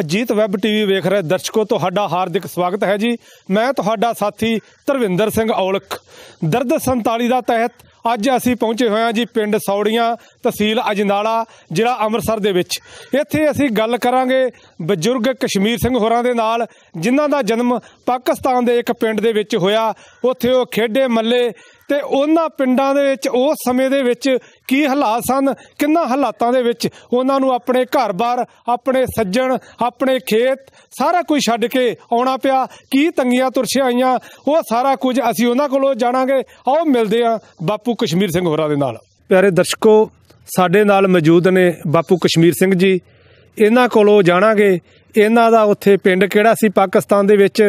Ajit web TV ਵੇਖ ਰਹੇ ਦਰਸ਼ਕੋ ਤੁਹਾਡਾ ਹਾਰਦਿਕ ਸਵਾਗਤ ਹੈ ਜੀ ਮੈਂ ਤੁਹਾਡਾ ਸਾਥੀ ਤਰਵਿੰਦਰ ਸਿੰਘ ਔਲਖ ਦਰਦ 47 ਦਾ ਤਹਿਤ ਅੱਜ ਅਸੀਂ ਪਹੁੰਚੇ ਹੋਏ ਹਾਂ ਜੀ ਪਿੰਡ ਸੌੜੀਆਂ ਤਹਿਸੀਲ ਅਜਨਾਲਾ ਜ਼ਿਲ੍ਹਾ ਅੰਮ੍ਰਿਤਸਰ ਦੇ ਵਿੱਚ ਇੱਥੇ ਅਸੀਂ ਗੱਲ ਕਰਾਂਗੇ ਬਜ਼ੁਰਗ ਕਸ਼ਮੀਰ ਸਿੰਘ ਹੋਰਾਂ ਦੇ ਨਾਲ ਜਿਨ੍ਹਾਂ ਦਾ ਜਨਮ ਪਾਕਿਸਤਾਨ ਦੇ ਇੱਕ ਪਿੰਡ ਦੇ ਵਿੱਚ ਹੋਇਆ ਉੱਥੇ ਉਹ ਖੇਡੇ ਮੱਲੇ ਤੇ ਉਹਨਾਂ ਪਿੰਡਾਂ ਦੇ ਵਿੱਚ ਉਸ ਸਮੇਂ ਦੇ ਵਿੱਚ ਕੀ ਹਾਲਾਤ ਸਨ ਕਿੰਨਾ ਹਾਲਾਤਾਂ ਦੇ ਵਿੱਚ ਉਹਨਾਂ ਨੂੰ ਆਪਣੇ ਘਰ-ਬਾਰ ਆਪਣੇ ਸੱਜਣ ਆਪਣੇ ਖੇਤ ਸਾਰਾ ਕੁਝ ਛੱਡ ਕੇ ਆਉਣਾ ਪਿਆ ਕੀ ਤੰਗੀਆਂ ਤੁਰਸ਼ੀਆਂ ਆਈਆਂ ਉਹ ਸਾਰਾ ਕੁਝ ਅਸੀਂ ਉਹਨਾਂ ਕੋਲੋਂ ਜਾਣਾਂਗੇ ਆਓ ਮਿਲਦੇ ਆ ਬਾਪੂ ਕਸ਼ਮੀਰ ਸਿੰਘ ਹੋਰਾਂ ਦੇ ਨਾਲ ਪਿਆਰੇ ਦਰਸ਼ਕੋ ਸਾਡੇ ਨਾਲ ਮੌਜੂਦ ਨੇ ਬਾਪੂ ਕਸ਼ਮੀਰ ਸਿੰਘ ਜੀ ਇਹਨਾਂ ਕੋਲੋਂ ਜਾਣਾਂਗੇ ਇਹਨਾਂ ਦਾ ਉੱਥੇ ਪਿੰਡ ਕਿਹੜਾ ਸੀ ਪਾਕਿਸਤਾਨ ਦੇ ਵਿੱਚ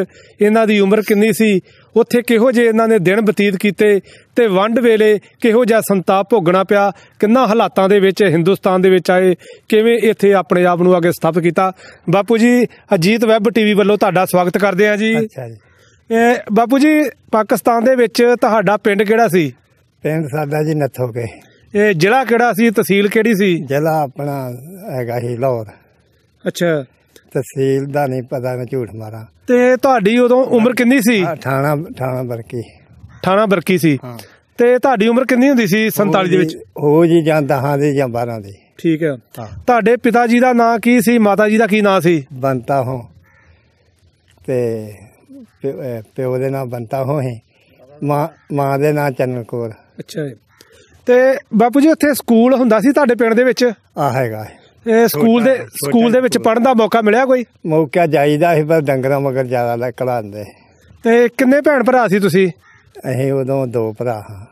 ਇਹਨਾਂ ਦੀ ਉਮਰ ਕਿੰਨੀ ਸੀ ਉੱਥੇ ਕਿਹੋ ਜੇ ਇਹਨਾਂ ਨੇ ਦਿਨ ਬਤੀਤ ਕੀਤੇ ਤੇ ਵੰਡ ਵੇਲੇ ਕਿਹੋ ਜਿਹਾ ਸੰਤਾਪ ਭੋਗਣਾ ਪਿਆ ਕਿੰਨਾ ਹਾਲਾਤਾਂ ਦੇ ਵਿੱਚ ਹਿੰਦੁਸਤਾਨ ਦੇ ਵਿੱਚ ਆਏ ਕਿਵੇਂ ਇੱਥੇ ਆਪਣੇ ਆਪ ਨੂੰ ਅੱਗੇ ਸਥਾਪਿਤ ਕੀਤਾ ਬਾਪੂ ਜੀ ਅਜੀਤ ਵੈਬ ਟੀਵੀ ਵੱਲੋਂ ਤੁਹਾਡਾ ਸਵਾਗਤ ਕਰਦੇ ਆ ਜੀ ਅੱਛਾ ਜੀ ਬਾਪੂ ਜੀ ਪਾਕਿਸਤਾਨ ਦੇ ਵਿੱਚ ਤੁਹਾਡਾ ਪਿੰਡ ਕਿਹੜਾ ਸੀ ਪਿੰਡ ਸਾਡਾ ਜੀ ਨੱਥੋਕੇ ਇਹ ਜ਼ਿਲ੍ਹਾ ਕਿਹੜਾ ਸੀ ਤਹਿਸੀਲ ਕਿਹੜੀ ਸੀ ਜ਼ਿਲ੍ਹਾ ਆਪਣਾ ਹੈਗਾ ਹੀ ਲਾਹੌਰ ਅੱਛਾ ਤਹਿਸੀਲ ਦਾ ਨਹੀਂ ਪਤਾ ਮੈਂ ਝੂਠ ਮਾਰਾਂ ਤੇ ਤੁਹਾਡੀ ਉਦੋਂ ਉਮਰ ਕਿੰਨੀ ਸੀ ਆਹ ਥਾਣਾ ਬਰਕੀ ਥਾਣਾ ਬਰਕੀ ਸੀ ਤੇ ਤੁਹਾਡੀ ਉਮਰ ਕਿੰਨੀ ਹੁੰਦੀ ਸੀ 47 ਦੇ ਵਿੱਚ ਹੋ ਜੀ ਜਾਂ 10 ਦੇ ਜਾਂ 12 ਦੇ ਠੀਕ ਹੈ ਤੁਹਾਡੇ ਪਿਤਾ ਜੀ ਦਾ ਨਾਂ ਕੀ ਸੀ ਮਾਤਾ ਜੀ ਦਾ ਕੀ ਨਾਂ ਸੀ ਬੰਤਾ ਹੋ ਤੇ ਪਿਓ ਦੇ ਨਾਂ ਬੰਤਾ ਹੋ ਹੈ ਮਾਂ ਦੇ ਨਾਂ ਚੰਨ ਕੋਰ ਅੱਛਾ ਤੇ ਬਾਪੂ ਜੀ ਉੱਥੇ ਸਕੂਲ ਹੁੰਦਾ ਸੀ ਤੁਹਾਡੇ ਪਿੰਡ ਦੇ ਵਿੱਚ ਆ ਹੈਗਾ ਇਹ ਸਕੂਲ ਦੇ ਸਕੂਲ ਦੇ ਵਿੱਚ ਪੜਨ ਦਾ ਮੌਕਾ ਮਿਲਿਆ ਕੋਈ ਮੌਕਾ ਜਾਈਦਾ ਸੀ ਪਰ ਡੰਗਰਾਂ ਮਗਰ ਜ਼ਿਆਦਾ ਲੱਕੜਾਂਦੇ ਤੇ ਕਿੰਨੇ ਭੈਣ ਭਰਾ ਸੀ ਤੁਸੀਂ ਅਸੀਂ ਉਦੋਂ ਦੋ ਭਰਾ ਹਾਂ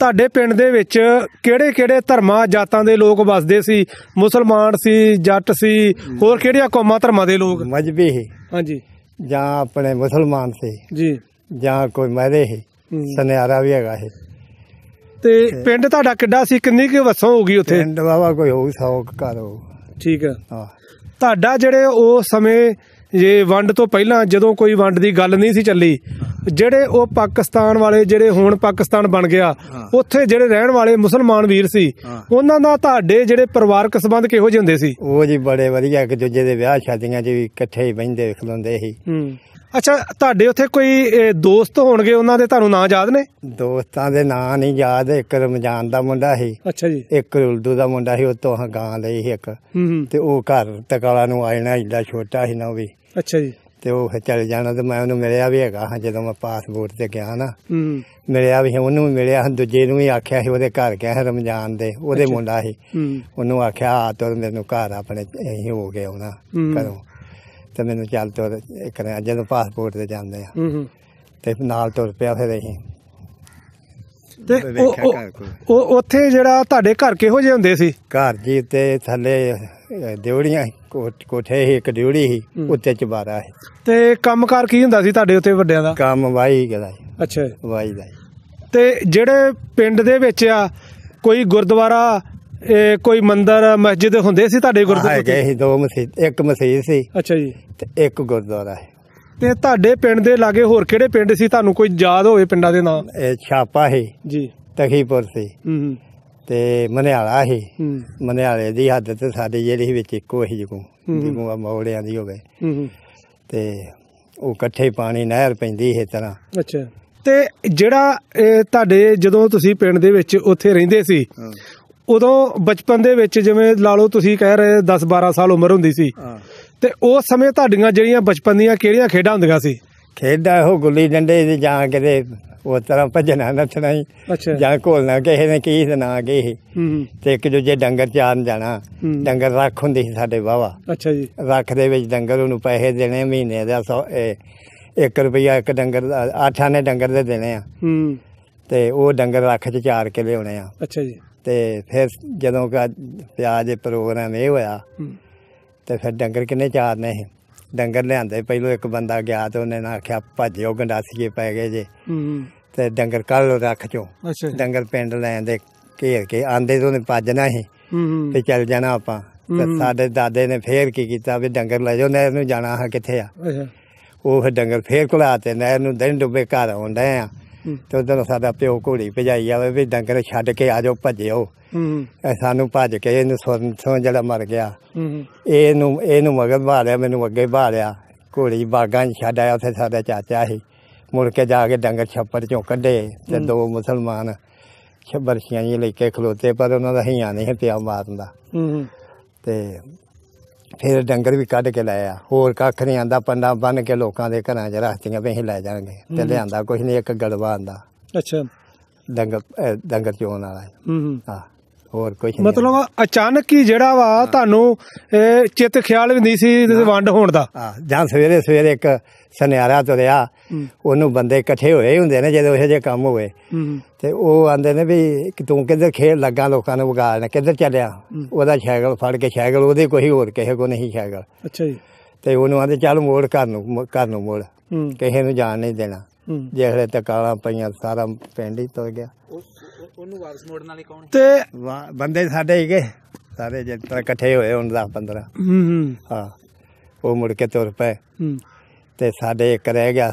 ਤੁਹਾਡੇ ਪਿੰਡ ਦੇ ਵਿੱਚ ਕਿਹੜੇ ਕਿਹੜੇ ਧਰਮਾਂ ਜਾਤਾਂ ਦੇ ਲੋਕ ਵੱਸਦੇ ਸੀ ਮੁਸਲਮਾਨ ਸੀ ਜੱਟ ਸੀ ਹੋਰ ਕਿਹੜੀਆਂ ਕੌਮਾਂ ਧਰਮਾਂ ਦੇ ਲੋਕ ਮਜਬੀ ਸੀ ਹਾਂਜੀ ਜਾਂ ਆਪਣੇ ਮੁਸਲਮਾਨ ਸੀ ਜੀ ਜਾਂ ਕੋਈ ਮਹਿਰੇ ਸੀ ਸੁਨਿਆਰਾ ਵੀ ਹੈਗਾ ਸੀ ਤੇ ਪਿੰਡ ਤੁਹਾਡਾ ਕਿੱਡਾ ਸੀ ਕਿੰਨੀ ਕੁ ਵਸੋਂ ਗਈ ਉੱਥੇ ਪਿੰਡ ਬਾਬਾ ਕੋਈ ਹੋਊ 100 ਘਰ ਠੀਕ ਹੈ ਹਾਂ ਤੁਹਾਡਾ ਜਿਹੜੇ ਉਹ ਸਮੇਂ ਜੇ ਵੰਡ ਤੋਂ ਪਹਿਲਾਂ ਜਦੋਂ ਕੋਈ ਵੰਡ ਦੀ ਗੱਲ ਨਹੀਂ ਸੀ ਚੱਲੀ ਜਿਹੜੇ ਉਹ ਪਾਕਿਸਤਾਨ ਵਾਲੇ ਜਿਹੜੇ ਹੁਣ ਪਾਕਿਸਤਾਨ ਬਣ ਗਿਆ ਉੱਥੇ ਜਿਹੜੇ ਰਹਿਣ ਵਾਲੇ ਮੁਸਲਮਾਨ ਵੀਰ ਸੀ ਉਹਨਾਂ ਦਾ ਤੁਹਾਡੇ ਜਿਹੜੇ ਪਰਿਵਾਰਕ ਸਬੰਧ ਕਿਹੋ ਜਿਹੇ ਹੁੰਦੇ ਸੀ ਉਹ ਜੀ ਬੜੇ ਵਧੀਆ ਇੱਕ ਦੂਜੇ ਦੇ ਵਿਆਹ ਸ਼ਾਦੀਆਂ 'ਚ ਵੀ ਇਕੱਠੇ ਹੀ ਬੰਦੇ ਖਲੋਂਦੇ ਸੀ ਅੱਛਾ ਤੁਹਾਡੇ ਉੱਥੇ ਕੋਈ ਦੋਸਤ ਹੋਣਗੇ ਉਹਨਾਂ ਦੇ ਤੁਹਾਨੂੰ ਨਾਂ ਯਾਦ ਨੇ ਦੋਸਤਾਂ ਦੇ ਨਾਂ ਨਹੀਂ ਯਾਦ ਇੱਕ ਰਮਜਾਨ ਦਾ ਮੁੰਡਾ ਸੀ ਅੱਛਾ ਜੀ ਇੱਕ ਉਲਦੂ ਦਾ ਮੁੰਡਾ ਸੀ ਉਹ ਤੋਂ ਗਾਂ ਲਈ ਸੀ ਇੱਕ ਤੇ ਉਹ ਘਰ ਤਕਾਲਾ ਨੂੰ ਆਇਣਾ ਇੰਦਾ ਛੋਟਾ ਸੀ ਨਾ ਵੀ ਅੱਛਾ ਜੀ ਤੇ ਉਹ ਚੱਲ ਜਾਣਾ ਤੇ ਮੈਂ ਉਹਨੂੰ ਮਿਲਿਆ ਵੀ ਹੈਗਾ ਹਾਂ ਜਦੋਂ ਮੈਂ ਪਾਸਪੋਰਟ ਤੇ ਗਿਆ ਨਾ ਮਿਲਿਆ ਵੀ ਉਹਨੂੰ ਵੀ ਮਿਲਿਆ ਦੂਜੇ ਨੂੰ ਵੀ ਆਖਿਆ ਸੀ ਉਹਦੇ ਘਰ ਗਿਆ ਰਮਜ਼ਾਨ ਦੇ ਉਹਦੇ ਮੁੰਡਾ ਸੀ ਉਹਨੂੰ ਆਖਿਆ ਆ ਤੁਰ ਮੈਨੂੰ ਘਰ ਆਪਣੇ ਹੀ ਹੋ ਗਿਆ ਉਹਨਾਂ ਘਰੋਂ ਤੇ ਮੈਨੂੰ ਚੱਲ ਤੁਰ ਇੱਕ ਜਦੋਂ ਪਾਸਪੋਰਟ ਤੇ ਜਾਂਦੇ ਆ ਹੂੰ ਹੂੰ ਤੇ ਨਾਲ ਤੁਰ ਪਿਆ ਫਿਰ ਅਸੀਂ ਤੇ ਉਹ ਉਹ- ਉੱਥੇ ਜਿਹੜਾ ਤੁਹਾਡੇ ਘਰ ਕਿਹੋ ਜਿਹੇ ਹੁੰਦੇ ਸੀ ਘਰ ਜੀ ਤੇ ਥੱਲੇ ਦਿਉੜੀਆਂ ਕੋਠੇ ਇੱਕ ਦਿਉੜੀ ਸੀ ਉੱਤੇ ਚਬਾਰਾ ਸੀ ਤੇ ਕੰਮਕਾਰ ਕੀ ਹੁੰਦਾ ਸੀ ਤੁਹਾਡੇ ਉੱਤੇ ਵੱਡਿਆਂ ਦਾ ਕੰਮ ਵਾਈ ਦਾ ਅੱਛਾ ਵਾਈ ਦਾ ਤੇ ਜਿਹੜੇ ਪਿੰਡ ਦੇ ਵਿੱਚ ਆ ਕੋਈ ਗੁਰਦੁਆਰਾ ਇਹ ਕੋਈ ਮੰਦਿਰ ਮਸਜਿਦ ਹੁੰਦੇ ਸੀ ਤੁਹਾਡੇ ਗੁਰਦੁਆਰੇ ਹੈਗੇ ਸੀ ਦੋ ਮਸਜਿਦ ਇੱਕ ਮਸਜਿਦ ਸੀ ਅੱਛਾ ਜੀ ਤੇ ਇੱਕ ਗੁਰਦੁਆਰਾ ਹੈ ਤੇ ਤੁਹਾਡੇ ਪਿੰਡ ਦੇ ਲਾਗੇ ਹੋਰ ਕਿਹੜੇ ਪਿੰਡ ਸੀ ਤੁਹਾਨੂੰ ਕੋਈ ਯਾਦ ਹੋਵੇ ਪਿੰਡਾਂ ਦੇ ਨਾਮ ਇਹ ਛਾਪਾ ਹੈ ਜੀ ਤਖੀਪੁਰ ਸੀ ਹੂੰ ਤੇ ਮਨਿਆਲਾ ਹੈ ਮਨਿਆਲੇ ਦੀ ਹੱਦ ਤੇ ਸਾਡੇ ਜਿਹੜੀ ਵਿੱਚ ਇੱਕੋ ਹੀ ਜਗੂ ਜਿਵੇਂ ਮੌੜਿਆਂ ਦੀ ਹੋਵੇ ਤੇ ਉਹ ਇਕੱਠੇ ਪਾਣੀ ਨਹਿਰ ਪੈਂਦੀ ਹੈ ਤਰ੍ਹਾਂ ਅੱਛਾ ਤੇ ਜਿਹੜਾ ਤੁਹਾਡੇ ਜਦੋਂ ਤੁਸੀਂ ਪਿੰਡ ਦੇ ਵਿੱਚ ਉੱਥੇ ਰਹਿੰਦੇ ਸੀ ਉਦੋਂ ਬਚਪਨ ਦੇ ਵਿੱਚ ਜਿਵੇਂ ਲਾ ਲਓ ਤੁਸੀਂ ਕਹਿ ਰਹੇ 10 12 ਸਾਲ ਉਮਰ ਹੁੰਦੀ ਸੀ ਤੇ ਉਸ ਸਮੇਂ ਤੁਹਾਡੀਆਂ ਜਿਹੜੀਆਂ ਬਚਪਨ ਦੀਆਂ ਕਿਹੜੀਆਂ ਖੇਡਾਂ ਹੁੰਦੀਆਂ ਸੀ ਖੇਡਾਂ ਉਹ ਗੁੱਲੀ ਡੰਡੇ ਦੀ ਜਾਂ ਕਿਤੇ ਉਹ ਤਰ੍ਹਾਂ ਭਜਣਾ ਨੱਚਣਾ ਹੀ ਜਾਂ ਘੋਲਣਾ ਕਿਸੇ ਨੇ ਕੀ ਨਾ ਗਏ ਤੇ ਇੱਕ ਦੂਜੇ ਡੰਗਰ ਚਾਰਨ ਜਾਣਾ ਡੰਗਰ ਰੱਖ ਹੁੰਦੀ ਸੀ ਸਾਡੇ ਬਾਵਾ ਅੱਛਾ ਜੀ ਰੱਖ ਦੇ ਵਿੱਚ ਡੰਗਰ ਉਹਨੂੰ ਪੈਸੇ ਦੇਣੇ ਮਹੀਨੇ ਦਾ 100 1 ਰੁਪਿਆ ਇੱਕ ਡੰਗਰ ਦਾ ਆਠਾਂ ਨੇ ਡੰਗਰ ਦੇ ਦੇਣੇ ਆ ਤੇ ਉਹ ਡੰਗਰ ਰੱਖ ਚ ਚਾਰ ਕੇ ਲਿਆਉਣੇ ਆ ਅੱਛਾ ਜੀ ਤੇ ਫਿਰ ਜਦੋਂ ਕਾ ਪਿਆਜ ਪ੍ਰੋਗਰਾਮ ਇਹ ਹੋਇਆ ਤੇ ਫਿਰ ਡੰਗਰ ਕਿੰਨੇ ਚਾਰਨੇ ਸੀ ਡੰਗਰ ਲਿਆਂਦੇ ਪਹਿਲੋਂ ਇੱਕ ਬੰਦਾ ਗਿਆ ਤੇ ਉਹਨੇ ਨਾ ਆਖਿਆ ਭੱਜਿਓ ਗੰਡਾਸੀਏ ਪੈ ਗਏ ਜੇ ਤੇ ਡੰਗਰ ਕੱਲ ਰੱਖ ਚੋ ਡੰਗਰ ਪਿੰਡ ਲੈਂਦੇ ਘੇਰ ਕੇ ਆਂਦੇ ਤੋਂ ਨੇ ਭੱਜਣਾ ਸੀ ਤੇ ਚੱਲ ਜਾਣਾ ਆਪਾਂ ਤੇ ਸਾਡੇ ਦਾਦੇ ਨੇ ਫੇਰ ਕੀ ਕੀਤਾ ਵੀ ਡੰਗਰ ਲੈ ਜਾਓ ਨਹਿਰ ਨੂੰ ਜਾਣਾ ਹੈ ਕਿੱਥੇ ਆ ਉਹ ਫਿਰ ਡੰਗਰ ਫੇਰ ਕੋਲ ਆਤੇ ਨਹਿਰ ਨੂੰ ਦਿਨ ਡੁੱਬੇ ਘਰ ਆਉਂਦੇ ਆ ਤੇ ਉਧਰ ਸਾਡਾ ਪਿਓ ਘੋੜੀ ਭਜਾਈ ਆਵੇ ਵੀ ਡੰਗਰ ਛੱਡ ਕੇ ਆ ਜਾਓ ਭੱਜਿਓ ਹੂੰ ਸਾਨੂੰ ਭੱਜ ਕੇ ਇਹਨੂੰ ਸੁਣ ਸੁਣ ਜਿਹੜਾ ਮਰ ਗਿਆ ਹੂੰ ਇਹਨੂੰ ਇਹਨੂੰ ਮਗਰ ਭਾਲਿਆ ਮੈਨੂੰ ਅੱਗੇ ਭਾਲਿਆ ਘੋੜੀ ਬਾਗਾਂ 'ਚ ਛੱਡ ਆਇਆ ਉੱਥੇ ਸਾਡਾ ਚਾਚਾ ਸੀ ਮੁੜ ਕੇ ਜਾ ਕੇ ਡੰਗਰ ਛੱਪੜ 'ਚੋਂ ਕੱਢੇ ਤੇ ਦੋ ਮੁਸਲਮਾਨ ਛੱਬਰਸ਼ੀਆਂ ਜੀ ਲੈ ਕੇ ਖਲੋਤੇ ਪਰ ਉਹਨਾਂ ਦਾ ਹਿਆ ਨਹੀਂ ਪਿਆ ਮਾਰਨ ਦਾ ਹੂੰ ਤੇ ਫਿਰ ਡੰਗਰ ਵੀ ਕੱਢ ਕੇ ਲਾਇਆ ਹੋਰ ਕੱਖ ਨਹੀਂ ਆਂਦਾ ਪੰਡਾ ਬੰਨ ਕੇ ਲੋਕਾਂ ਦੇ ਘਰਾਂ 'ਚ ਰੱਖਤੀਆਂ ਵੀ ਲੈ ਜਾਣਗੇ ਤੇ ਲਿਆਂਦਾ ਕੁਝ ਨਹੀਂ ਇੱਕ ਗੜਵਾ ਆਂਦਾ ਅੱਛਾ ਡੰਗਰ ਡੰਗਰ ਚੋਣ ਵਾਲਾ ਹੂੰ ਹਾਂ ਹੋਰ ਕੁਝ ਨਹੀਂ ਮਤਲਬ ਅਚਾਨਕ ਹੀ ਜਿਹੜਾ ਵਾ ਤੁਹਾਨੂੰ ਚਿੱਤ ਖਿਆਲ ਵੀ ਨਹੀਂ ਸੀ ਵੰਡ ਹੋਣ ਦਾ ਹਾਂ ਜਾਂ ਸਵੇਰੇ ਸਵੇਰੇ ਇੱਕ ਸੁਨਿਆਰਾ ਤੁਰਿਆ ਉਹਨੂੰ ਬੰਦੇ ਇਕੱਠੇ ਹੋਏ ਹੁੰਦੇ ਨੇ ਜਦੋਂ ਇਹੋ ਜਿਹੇ ਕੰਮ ਹੋਵੇ ਤੇ ਉਹ ਆਂਦੇ ਨੇ ਵੀ ਕਿ ਤੂੰ ਕਿੱਧਰ ਖੇਡ ਲੱਗਾ ਲੋਕਾਂ ਨੂੰ ਵਿਗਾੜਨ ਕਿੱਧਰ ਚੱਲਿਆ ਉਹਦਾ ਸ਼ੈਗਲ ਫੜ ਕੇ ਸ਼ੈਗਲ ਉਹਦੇ ਕੋਈ ਹੋਰ ਕਿਸੇ ਕੋ ਨਹੀਂ ਸ਼ੈਗਲ ਅੱਛਾ ਜੀ ਤੇ ਉਹਨੂੰ ਆਂਦੇ ਚੱਲ ਮੋੜ ਕਰ ਨੂੰ ਕਰ ਨੂੰ ਮੋੜ ਕਿਸੇ ਨੂੰ ਜਾਣ ਨਹੀਂ ਦੇਣਾ ਜਿਹੜੇ ਤੇ ਕਾਲਾ ਪਈਆਂ ਸਾਰਾ ਪਿੰਡ ਹੀ ਤੁਰ ਗਿਆ ਉਹਨੂੰ ਵਾਪਸ ਮੋੜਨ ਵਾਲੇ ਕੌਣ ਤੇ ਬੰਦੇ ਸਾਡੇ ਹੀਗੇ ਸਾਰੇ ਜਿੰਤਰ ਇਕੱਠੇ ਹੋਏ ਹੁਣ 10 15 ਹਾਂ ਉਹ ਮੁੜ ਕੇ ਤੁਰ ਪਏ ਤੇ ਸਾਡੇ ਇੱਕ ਰਹਿ ਗਿਆ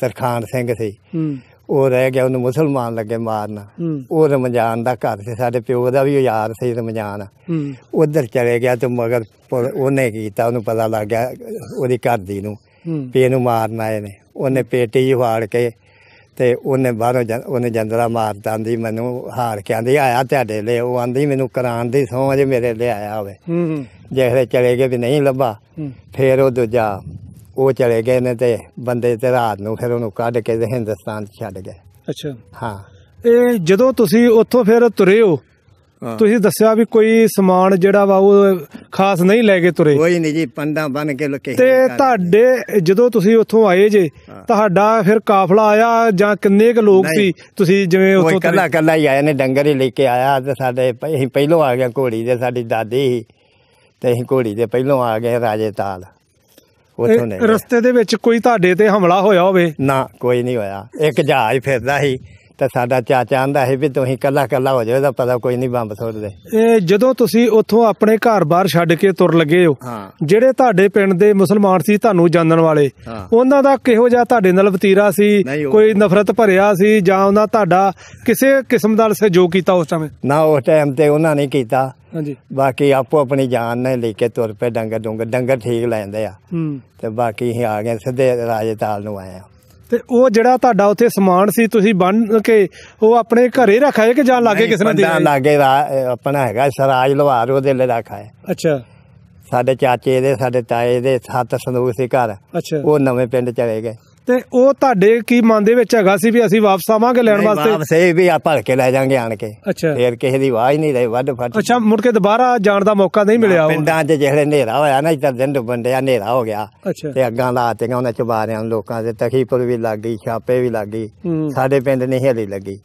ਤਰਖਾਨ ਸਿੰਘ ਸੀ ਉਹ ਰਹਿ ਗਿਆ ਉਹਨੂੰ ਮੁਸਲਮਾਨ ਲੱਗੇ ਮਾਰਨਾ ਉਹ ਰਮਜਾਨ ਦਾ ਘਰ ਸੀ ਸਾਡੇ ਪਿਓ ਦਾ ਵੀ ਯਾਰ ਸੀ ਰਮਜਾਨ ਉਧਰ ਚਲੇ ਗਿਆ ਤੇ ਮਗਰ ਉਹਨੇ ਕੀਤਾ ਉਹਨੂੰ ਪਤਾ ਲੱਗ ਗਿਆ ਉਹਦੀ ਘਰ ਦੀ ਨੂੰ ਪੇ ਨੂੰ ਮਾਰਨ ਆਏ ਨੇ ਉਹਨੇ ਪੇਟੀ ਫਾੜ ਕੇ ਤੇ ਉਹਨੇ ਬਾਹਰੋਂ ਉਹਨੇ ਜੰਦਰਾ ਮਾਰ ਦਾਂਦੀ ਮੈਨੂੰ ਹਾਰ ਕੇ ਆਂਦੀ ਆਇਆ ਤੁਹਾਡੇ ਲਈ ਉਹ ਆਂਦੀ ਮੈਨੂੰ ਕਰਾਨ ਦੀ ਸੌਂ ਜੇ ਮੇਰੇ ਲਈ ਆਇਆ ਹੋਵੇ ਜਿਹੜੇ ਚਲੇ ਗਏ ਵੀ ਨਹੀਂ ਲੱਭਾ ਫੇਰ ਉਹ ਦੂਜਾ ਉਹ ਚਲੇ ਗਏ ਨੇ ਤੇ ਬੰਦੇ ਤੇ ਰਾਤ ਨੂੰ ਫਿਰ ਉਹਨੂੰ ਕੱਢ ਕੇ ਤੇ ਹਿੰਦੁਸਤਾਨ 'ਚ ਛੱਡ ਗਏ ਅੱਛਾ ਹਾਂ ਇਹ ਜਦੋਂ ਤੁਸੀਂ ਉੱਥੋਂ ਫਿਰ ਤੁਰੇ ਹੋ ਤੁਸੀਂ ਦੱਸਿਆ ਵੀ ਕੋਈ ਸਮਾਨ ਜਿਹੜਾ ਵਾ ਉਹ ਖਾਸ ਨਹੀਂ ਲੈ ਕੇ ਤੁਰੇ ਕੋਈ ਨਹੀਂ ਜੀ ਪੰਡਾ ਬਨ ਕੇ ਲੁਕੇ ਤੇ ਤੁਹਾਡੇ ਜਦੋਂ ਤੁਸੀਂ ਉੱਥੋਂ ਆਏ ਜੇ ਤੁਹਾਡਾ ਫਿਰ ਕਾਫਲਾ ਆਇਆ ਜਾਂ ਕਿੰਨੇ ਕੁ ਲੋਕ ਸੀ ਤੁਸੀਂ ਜਿਵੇਂ ਉੱਥੋਂ ਕੱਲਾ ਕੱਲਾ ਹੀ ਆਇਆ ਨੇ ਡੰਗਰ ਹੀ ਲੈ ਕੇ ਆਇਆ ਤੇ ਸਾਡੇ ਅਸੀਂ ਪਹਿਲੋਂ ਆ ਗਏ ਘੋੜੀ ਦੇ ਸਾਡੀ ਦਾਦੀ ਤੇ ਅਸੀਂ ਘੋੜੀ ਦੇ ਪਹਿਲੋਂ ਆ ਗਏ ਰਾਜੇ ਤਾਲ ਨਹੀਂ ਰਸਤੇ ਦੇ ਵਿੱਚ ਕੋਈ ਤੁਹਾਡੇ ਤੇ ਹਮਲਾ ਹੋਇਆ ਹੋਵੇ ਨਾ ਕੋਈ ਨਹੀਂ ਹੋਇਆ ਇੱਕ ਜਹਾਜ਼ ਫਿਰਦਾ ਸੀ ਤਾਂ ਸਾਡਾ ਚਾਚਾ ਆਂਦਾ ਹੈ ਵੀ ਤੁਸੀਂ ਕੱਲਾ ਕੱਲਾ ਹੋ ਜਾਓ ਤਾਂ ਪਤਾ ਕੋਈ ਨਹੀਂ ਬੰਬ ਸੁੱਟਦੇ ਇਹ ਜਦੋਂ ਤੁਸੀਂ ਉੱਥੋਂ ਆਪਣੇ ਘਰ-ਬਾਰ ਛੱਡ ਕੇ ਤੁਰ ਲੱਗੇ ਹੋ ਜਿਹੜੇ ਤੁਹਾਡੇ ਪਿੰਡ ਦੇ ਮੁਸਲਮਾਨ ਸੀ ਤੁਹਾਨੂੰ ਜਾਣਨ ਵਾਲੇ ਉਹਨਾਂ ਦਾ ਕਿਹੋ ਜਿਹਾ ਤੁਹਾਡੇ ਨਾਲ ਵਤੀਰਾ ਸੀ ਕੋਈ ਨਫ਼ਰਤ ਭਰਿਆ ਸੀ ਜਾਂ ਉਹਨਾਂ ਤੁਹਾਡਾ ਕਿਸੇ ਕਿਸਮ ਦਾ ਸਹਿਯੋਗ ਕੀਤਾ ਉਸ ਸਮੇਂ ਨਾ ਉਸ ਟਾਈਮ ਤੇ ਉਹਨਾਂ ਨੇ ਕੀਤਾ ਹਾਂਜੀ ਬਾਕੀ ਆਪੋ ਆਪਣੀ ਜਾਨ ਨੇ ਲੈ ਕੇ ਤੁਰ ਪਏ ਡੰਗਰ ਡੰਗਰ ਡੰਗਰ ਠੀਕ ਲੈਂਦੇ ਆ ਤੇ ਬਾਕੀ ਆ ਗਏ ਸਿੱਧੇ ਤਾਲ ਨੂੰ ਆਏ ਆ ਤੇ ਉਹ ਜਿਹੜਾ ਤੁਹਾਡਾ ਉੱਥੇ ਸਮਾਨ ਸੀ ਤੁਸੀਂ ਬੰਨ ਕੇ ਉਹ ਆਪਣੇ ਘਰੇ ਰੱਖਾਇਆ ਹੈ ਕਿ ਜਾਂ ਲਾਗੇ ਕਿਸੇ ਨੇ ਦਿੱਤਾ ਲਾਗੇ ਆਪਣਾ ਹੈਗਾ ਸਰਾਜ ਲਵਾਰ ਉਹਦੇ ਲਈ ਰੱਖਾ ਹੈ ਅੱਛਾ ਸਾਡੇ ਚਾਚੇ ਦੇ ਸਾਡੇ ਤਾਏ ਦੇ ਸੱਤ ਸੰਦੂਕ ਸੀ ਘਰ ਉਹ ਨਵੇਂ ਪਿੰਡ ਚਲੇ ਗਏ ਤੇ ਉਹ ਤੁਹਾਡੇ ਕੀ ਮਨ ਦੇ ਵਿੱਚ ਹੈਗਾ ਸੀ ਵੀ ਅਸੀਂ ਵਾਪਸ ਆਵਾਂਗੇ ਲੈਣ ਵਾਸਤੇ ਵਾਪਸ ਇਹ ਵੀ ਆ ਭੜ ਕੇ ਲੈ ਜਾਾਂਗੇ ਆਣ ਕੇ ਅੱਛਾ ਫੇਰ ਕਿਸੇ ਦੀ ਆਵਾਜ਼ ਨਹੀਂ ਰਹੀ ਵੱਡ ਫੱਟ ਅੱਛਾ ਮੁੜ ਕੇ ਦੁਬਾਰਾ ਜਾਣ ਦਾ ਮੌਕਾ ਨਹੀਂ ਮਿਲਿਆ ਪਿੰਡਾਂ 'ਚ ਜਿਹੜੇ ਹਨੇਰਾ ਹੋਇਆ ਨਾ ਇੱਧਰ ਦਿਨ ਬੰਦਿਆ ਹਨੇਰਾ ਹੋ ਗਿਆ ਤੇ ਅੱਗਾਂ ਲਾਤੀਆਂ ਉਹਨਾਂ ਚ ਨੂੰ ਲੋਕਾਂ ਦੇ ਤਖੀਪੁਰ ਵੀ ਲੱਗ ਗਈ ਛਾਪੇ ਵੀ ਲੱਗ ਗਈ ਸਾਡੇ ਪਿੰਡ ਨਹੀਂ ਹਲੀ ਲੱਗੀ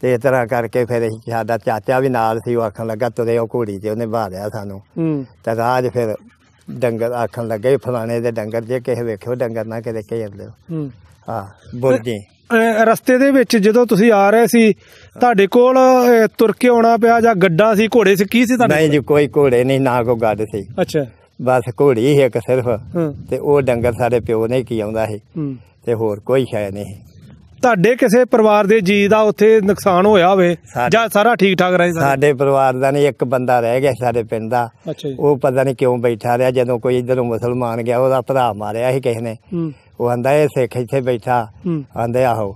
ਤੇ ਇਸ ਤਰ੍ਹਾਂ ਕਰਕੇ ਫਿਰ ਸਾਡਾ ਚਾਚਾ ਵੀ ਨਾਲ ਸੀ ਉਹ ਆਖਣ ਲੱਗਾ ਤੁਰੇ ਉਹ ਘੋੜੀ ਤੇ ਉਹਨੇ ਲਿਆ ਸਾਨੂੰ ਤੇ ਰਾਜ ਫਿਰ ਡੰਗਰ ਆਖਣ ਲੱਗੇ ਫਲਾਣੇ ਦੇ ਡੰਗਰ ਜੇ ਕਿਸੇ ਵੇਖਿਓ ਡੰਗਰ ਨਾ ਕਿਤੇ ਜਾਂਦੇ ਲਿਓ ਹਾਂ ਬੁਰਜੀ ਰਸਤੇ ਦੇ ਵਿੱਚ ਜਦੋਂ ਤੁਸੀਂ ਆ ਰਹੇ ਸੀ ਤੁਹਾਡੇ ਕੋਲ ਤੁਰ ਕੇ ਆਉਣਾ ਪਿਆ ਜਾਂ ਗੱਡਾ ਸੀ ਘੋੜੇ ਸੀ ਕੀ ਸੀ ਤੁਹਾਡੇ ਨਹੀਂ ਜੀ ਕੋਈ ਘੋੜੇ ਨਹੀਂ ਨਾ ਕੋ ਗੱਡ ਸੀ ਅੱਛਾ ਬਸ ਘੋੜੀ ਹੀ ਇੱਕ ਸਿਰਫ ਤੇ ਉਹ ਡੰਗਰ ਸਾਡੇ ਪਿਓ ਨੇ ਕੀ ਆਉਂਦਾ ਸੀ ਤੇ ਹੋਰ ਕੋਈ ਹੈ ਨਹੀਂ ਤੁਹਾਡੇ ਕਿਸੇ ਪਰਿਵਾਰ ਦੇ ਜੀ ਦਾ ਉੱਥੇ ਨੁਕਸਾਨ ਹੋਇਆ ਹੋਵੇ ਜਾਂ ਸਾਰਾ ਠੀਕ ਠਾਕ ਰਹੇ ਸਾਡੇ ਪਰਿਵਾਰ ਦਾ ਨਹੀਂ ਇੱਕ ਬੰਦਾ ਰਹਿ ਗਿਆ ਸਾਡੇ ਪਿੰਡ ਦਾ ਉਹ ਪਤਾ ਨਹੀਂ ਕਿਉਂ ਬੈਠਾ ਰਿਹਾ ਜਦੋਂ ਕੋਈ ਇਧਰੋਂ ਮੁਸਲਮਾਨ ਗਿਆ ਉਹਦਾ ਭਰਾ ਮਾਰਿਆ ਸੀ ਕਿਸੇ ਨੇ ਉਹ ਆਂਦਾ ਇਹ ਸਿੱਖ ਇੱਥੇ ਬੈਠਾ ਆਂਦੇ ਆਹੋ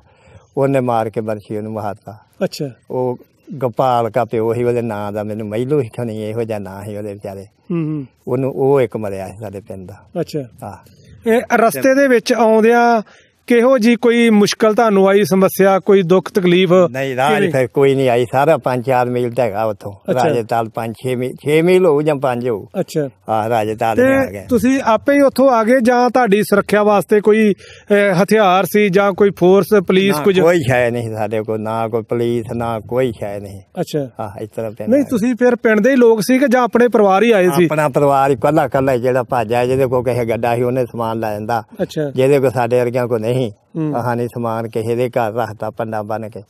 ਉਹਨੇ ਮਾਰ ਕੇ ਬਰਸ਼ੀ ਉਹਨੂੰ ਮਾਰਤਾ ਅੱਛਾ ਉਹ ਗੋਪਾਲ ਕਾ ਪਿਓ ਹੀ ਉਹਦੇ ਨਾਂ ਦਾ ਮੈਨੂੰ ਮਹਿਲੂ ਹੀ ਖਣੀ ਇਹੋ ਜਿਹਾ ਨਾਂ ਹੈ ਉਹਦੇ ਵਿਚਾਰੇ ਹੂੰ ਉਹਨੂੰ ਉਹ ਇੱਕ ਮਰਿਆ ਸਾਡੇ ਪਿੰਡ ਦਾ ਅੱਛਾ ਹਾਂ ਇਹ ਰਸਤੇ ਦੇ ਵਿੱਚ ਆਉਂਦਿਆਂ ਕਿਹੋ ਜੀ ਕੋਈ ਮੁਸ਼ਕਲ ਤੁਹਾਨੂੰ ਆਈ ਸਮੱਸਿਆ ਕੋਈ ਦੁੱਖ ਤਕਲੀਫ ਨਹੀਂ ਰਾਜ ਫਿਰ ਕੋਈ ਨਹੀਂ ਆਈ ਸਾਰਾ ਪੰਜ ਚਾਰ ਮੀਲ ਤੇ ਹੈਗਾ ਉੱਥੋਂ ਰਾਜੇਤਾਲ ਪੰਜ 6 ਮੀਲ 6 ਮੀਲ ਹੋ ਜਾਂ ਪੰਜ ਹੋ ਅੱਛਾ ਹਾਂ ਰਾਜੇਤਾਲ ਦੇ ਆ ਗਏ ਤੁਸੀਂ ਆਪੇ ਹੀ ਉੱਥੋਂ ਆ ਗਏ ਜਾਂ ਤੁਹਾਡੀ ਸੁਰੱਖਿਆ ਵਾਸਤੇ ਕੋਈ ਹਥਿਆਰ ਸੀ ਜਾਂ ਕੋਈ ਫੋਰਸ ਪੁਲਿਸ ਕੁਝ ਕੋਈ ਹੈ ਨਹੀਂ ਸਾਡੇ ਕੋਲ ਨਾ ਕੋਈ ਪੁਲਿਸ ਨਾ ਕੋਈ ਹੈ ਨਹੀਂ ਅੱਛਾ ਹਾਂ ਇਸ ਤਰ੍ਹਾਂ ਤੇ ਨਹੀਂ ਤੁਸੀਂ ਫਿਰ ਪਿੰਡ ਦੇ ਹੀ ਲੋਕ ਸੀ ਕਿ ਜਾਂ ਆਪਣੇ ਪਰਿਵਾਰ ਹੀ ਆਏ ਸੀ ਆਪਣਾ ਪਰਿਵਾਰ ਇਕੱਲਾ ਇਕੱਲਾ ਜਿਹੜਾ ਭਾਜਾ ਜਿਹਦੇ ਕੋਲ ਕਿਸੇ ਗੱਡਾ ਸੀ ਉਹਨੇ ਸਮਾਨ ਲੈ ਜਾਂਦਾ ਅੱਛਾ ਜਿਹਦੇ ਕੋਲ ਸਾਡੇ ਵਰਗਿਆਂ ਕੋਲ ਨਹੀਂ ਨਹੀਂ ਨੇ ਸਮਾਨ ਕਿਸੇ ਦੇ ਘਰ ਰੱਖਤਾ ਪੰਨਾ ਬਣ ਕੇ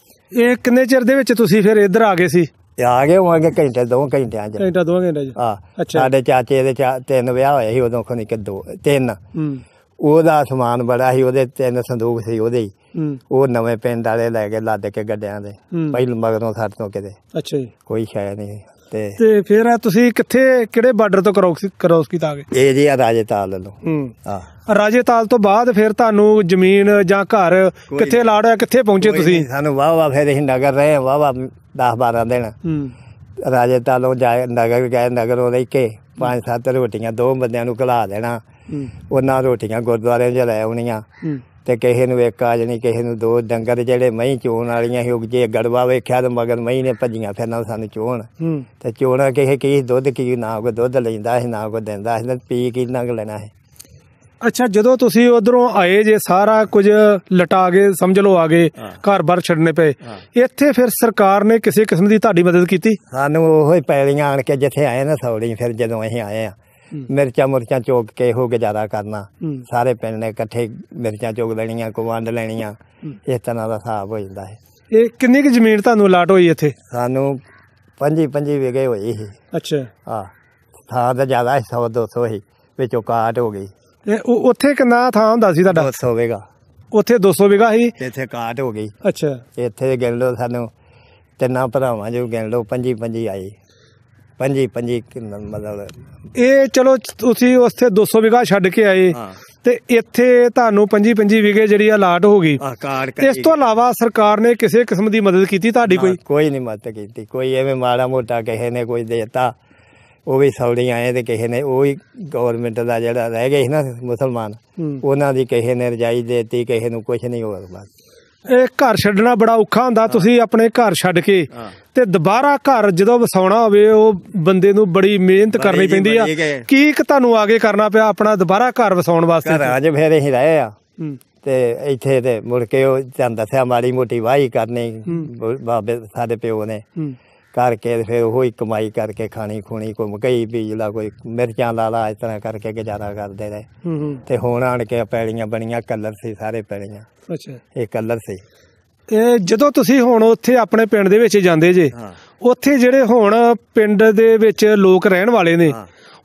ਇਹ ਕਿੰਨੇ ਚਿਰ ਦੇ ਵਿੱਚ ਤੁਸੀਂ ਫਿਰ ਇੱਧਰ ਆ ਗਏ ਸੀ ਆ ਗਏ ਹੋਵਾਂਗੇ ਘੰਟੇ ਦੋ ਘੰਟਿਆਂ ਚ ਘੰਟਾ ਦੋ ਘੰਟੇ ਚ ਹਾਂ ਸਾਡੇ ਚਾਚੇ ਦੇ ਤਿੰਨ ਵਿਆਹ ਹੋਏ ਸੀ ਉਦੋਂ ਖੋਨੀ ਕਿ ਦੋ ਤਿੰਨ ਹੂੰ ਉਹਦਾ ਸਮਾਨ ਬੜਾ ਸੀ ਉਹਦੇ ਤਿੰਨ ਸੰਦੂਕ ਸੀ ਉਹਦੇ ਹੀ ਉਹ ਨਵੇਂ ਪਿੰਡ ਵਾਲੇ ਲੈ ਕੇ ਲੱਦ ਕੇ ਗੱਡਿਆਂ ਦੇ ਪਹਿਲ ਮਗਰੋਂ ਸਾਡੇ ਤੋਂ ਕਿਤੇ ਅੱਛਾ ਜੀ ਕੋਈ ਸ਼ਾਇ ਨਹੀਂ ਤੇ ਤੇ ਫਿਰ ਆ ਤੁਸੀਂ ਕਿੱਥੇ ਕਿਹੜੇ ਬਾਰਡਰ ਤੋਂ ਕਰੋਸ ਕਰੋਸ ਕੀਤਾ ਗਏ ਇਹ ਜੀ ਆ ਰਾਜੇਤਾਲ ਲੋ ਹਾਂ ਰਾਜੇਤਾਲ ਤੋਂ ਬਾਅਦ ਫਿਰ ਤੁਹਾਨੂੰ ਜ਼ਮੀਨ ਜਾਂ ਘਰ ਕਿੱਥੇ ਲਾੜ ਹੋਇਆ ਕਿੱਥੇ ਪਹੁੰਚੇ ਤੁਸੀਂ ਸਾਨੂੰ ਵਾਹ ਵਾਹ ਫਿਰ ਅਸੀਂ ਨਗਰ ਰਹੇ ਵਾਹ ਵਾਹ 10 12 ਦਿਨ ਹੂੰ ਰਾਜੇਤਾਲੋਂ ਜਾਏ ਨਗਰ ਗਏ ਨਗਰ ਲੈ ਕੇ ਪੰਜ ਸੱਤ ਰੋਟੀਆਂ ਦੋ ਬੰਦਿਆਂ ਨੂੰ ਖਿਲਾ ਦੇਣਾ ਉਹਨਾਂ ਰੋਟੀਆਂ ਗੁਰਦੁਆਰੇ 'ਚ ਲੈ ਆਉਣੀਆਂ ਤੇ ਕਿਸੇ ਨੂੰ ਇੱਕ ਆ ਜਣੀ ਕਿਸੇ ਨੂੰ ਦੋ ਡੰਗਰ ਜਿਹੜੇ ਮਹੀਂ ਚੋਣ ਵਾਲੀਆਂ ਹੀ ਉਗਜੇ ਜੇ ਗੜਵਾ ਵੇਖਿਆ ਤਾਂ ਮਗਰ ਮਹੀਂ ਨੇ ਭੱਜੀਆਂ ਨਾਲ ਸਾਨੂੰ ਚੋਣ ਤੇ ਚੋਣਾ ਕਿਸੇ ਕੀ ਦੁੱਧ ਕੀ ਨਾ ਕੋ ਦੁੱਧ ਲੈਂਦਾ ਸੀ ਨਾ ਕੋ ਦਿੰਦਾ ਸੀ ਪੀ ਕੀ ਨੰਗ ਲੈਣਾ ਹੈ ਅੱਛਾ ਜਦੋਂ ਤੁਸੀਂ ਉਧਰੋਂ ਆਏ ਜੇ ਸਾਰਾ ਕੁਝ ਲਟਾ ਕੇ ਸਮਝ ਲਓ ਆ ਗਏ ਘਰ ਬਰ ਛੱਡਨੇ ਪਏ ਇੱਥੇ ਫਿਰ ਸਰਕਾਰ ਨੇ ਕਿਸੇ ਕਿਸਮ ਦੀ ਤੁਹਾਡੀ ਮਦਦ ਕੀਤੀ ਸਾਨੂੰ ਉਹ ਹੀ ਪੈਲੀਆਂ ਆਣ ਕੇ ਜਿੱਥੇ ਆਏ ਨਾ ਸੌੜੀ ਫਿਰ ਜਦੋਂ ਅਸੀਂ ਆਏ ਆ ਮਿਰਚਾਂ ਮੁਰਚਾਂ ਚੋਕ ਕੇ ਇਹੋ ਗੁਜ਼ਾਰਾ ਕਰਨਾ ਸਾਰੇ ਪਿੰਡ ਨੇ ਇਕੱਠੇ ਮਿਰਚਾਂ ਚੋਕ ਲੈਣੀਆਂ ਕੋ ਵੰਡ ਲੈਣੀਆਂ ਇਸ ਤਰ੍ਹਾਂ ਦਾ ਹਿਸਾਬ ਹੋ ਜਾਂਦਾ ਹੈ ਇਹ ਕਿੰਨੀ ਕੁ ਜ਼ਮੀਨ ਤੁਹਾਨੂੰ ਅਲਾਟ ਹੋਈ ਇੱਥੇ ਸਾਨੂੰ ਪੰਜੀ ਪੰਜੀ ਵਿਗੇ ਹੋਈ ਸੀ ਅੱਛਾ ਹਾਂ ਥਾਂ ਦਾ ਜ਼ਿਆਦਾ 100 200 ਸੀ ਵਿੱਚੋਂ ਕਾਟ ਹੋ ਗਈ ਇਹ ਉੱਥੇ ਕਿੰਨਾ ਥਾਂ ਹੁੰਦਾ ਸੀ ਤੁਹਾਡਾ 200 ਹੋਵੇਗਾ ਉੱਥੇ 200 ਵਿਗਾ ਸੀ ਤੇ ਇੱਥੇ ਕਾਟ ਹੋ ਗਈ ਅੱਛਾ ਇੱਥੇ ਗਿਣ ਲਓ ਸਾਨੂੰ ਤਿੰਨਾਂ ਭਰਾਵਾਂ ਜੋ ਗਿਣ ਲਓ ਪੰਜੀ ਪੰਜੀ ਆਈ ਪੰਜੀ ਪੰਜੀ ਕਿ ਮਤਲਬ ਇਹ ਚਲੋ ਤੁਸੀਂ ਉੱਥੇ 200 ਵਿਗਾ ਛੱਡ ਕੇ ਆਏ ਤੇ ਇੱਥੇ ਤੁਹਾਨੂੰ 25-25 ਵਿਗੇ ਜਿਹੜੀ ਅਲਾਟ ਹੋ ਗਈ ਇਸ ਤੋਂ ਇਲਾਵਾ ਸਰਕਾਰ ਨੇ ਕਿਸੇ ਕਿਸਮ ਦੀ ਮਦਦ ਕੀਤੀ ਤੁਹਾਡੀ ਕੋਈ ਕੋਈ ਨਹੀਂ ਮਦਦ ਕੀਤੀ ਕੋਈ ਐਵੇਂ ਮਾੜਾ ਮੋਟਾ ਕਿਸੇ ਨੇ ਕੋਈ ਦੇਤਾ ਉਹ ਵੀ ਸੌੜੀ ਆਏ ਤੇ ਕਿਸੇ ਨੇ ਉਹ ਹੀ ਗਵਰਨਮੈਂਟ ਦਾ ਜਿਹੜਾ ਰਹਿ ਗਏ ਸੀ ਨਾ ਮੁਸਲਮਾਨ ਉਹਨਾਂ ਦੀ ਕਿਸੇ ਨੇ ਰਜਾਈ ਦੇਤੀ ਕਿਸੇ ਨੂੰ ਕੁਝ ਨਹੀਂ ਹੋਇਆ ਬਸ ਇਹ ਘਰ ਛੱਡਣਾ ਬੜਾ ਔਖਾ ਹੁੰਦਾ ਤੁਸੀਂ ਆਪਣੇ ਘਰ ਛੱਡ ਕੇ ਤੇ ਦੁਬਾਰਾ ਘਰ ਜਦੋਂ ਵਸਾਉਣਾ ਹੋਵੇ ਉਹ ਬੰਦੇ ਨੂੰ ਬੜੀ ਮਿਹਨਤ ਕਰਨੀ ਪੈਂਦੀ ਆ ਕੀ ਇੱਕ ਤੁਹਾਨੂੰ ਆਗੇ ਕਰਨਾ ਪਿਆ ਆਪਣਾ ਦੁਬਾਰਾ ਘਰ ਵਸਾਉਣ ਵਾਸਤੇ ਘਰ ਅਜੇ ਫੇਰੇ ਅਸੀਂ ਰਹੇ ਆ ਤੇ ਇੱਥੇ ਤੇ ਮੁੜ ਕੇ ਉਹ ਤਾਂ ਦੱਸਿਆ ਮਾੜੀ ਮੋਟੀ ਵਾਹੀ ਕਰਨੀ ਬਾਬੇ ਸਾਡੇ ਪਿਓ ਨੇ ਕਰਕੇ ਫਿਰ ਉਹ ਹੀ ਕਮਾਈ ਕਰਕੇ ਖਾਣੀ ਖੂਣੀ ਕੋਈ ਮਕਈ ਬੀਜ ਲਾ ਕੋਈ ਮਿਰਚਾਂ ਲਾ ਲਾ ਇਸ ਤਰ੍ਹਾਂ ਕਰਕੇ ਗੁਜ਼ਾਰਾ ਕਰਦੇ ਰਹੇ ਤੇ ਹੁਣ ਆਣ ਕੇ ਪੈਲੀਆਂ ਬਣੀਆਂ ਕਲਰ ਸੀ ਸਾਰੇ ਪੈਲੀਆਂ ਅੱਛਾ ਇਹ ਕਲਰ ਸੀ ਇਹ ਜਦੋਂ ਤੁਸੀਂ ਹੁਣ ਉੱਥੇ ਆਪਣੇ ਪਿੰਡ ਦੇ ਵਿੱਚ ਜਾਂਦੇ ਜੇ ਉੱਥੇ ਜਿਹੜੇ ਹੁਣ ਪਿੰਡ ਦੇ ਵਿੱਚ ਲੋਕ ਰਹਿਣ ਵਾਲੇ ਨੇ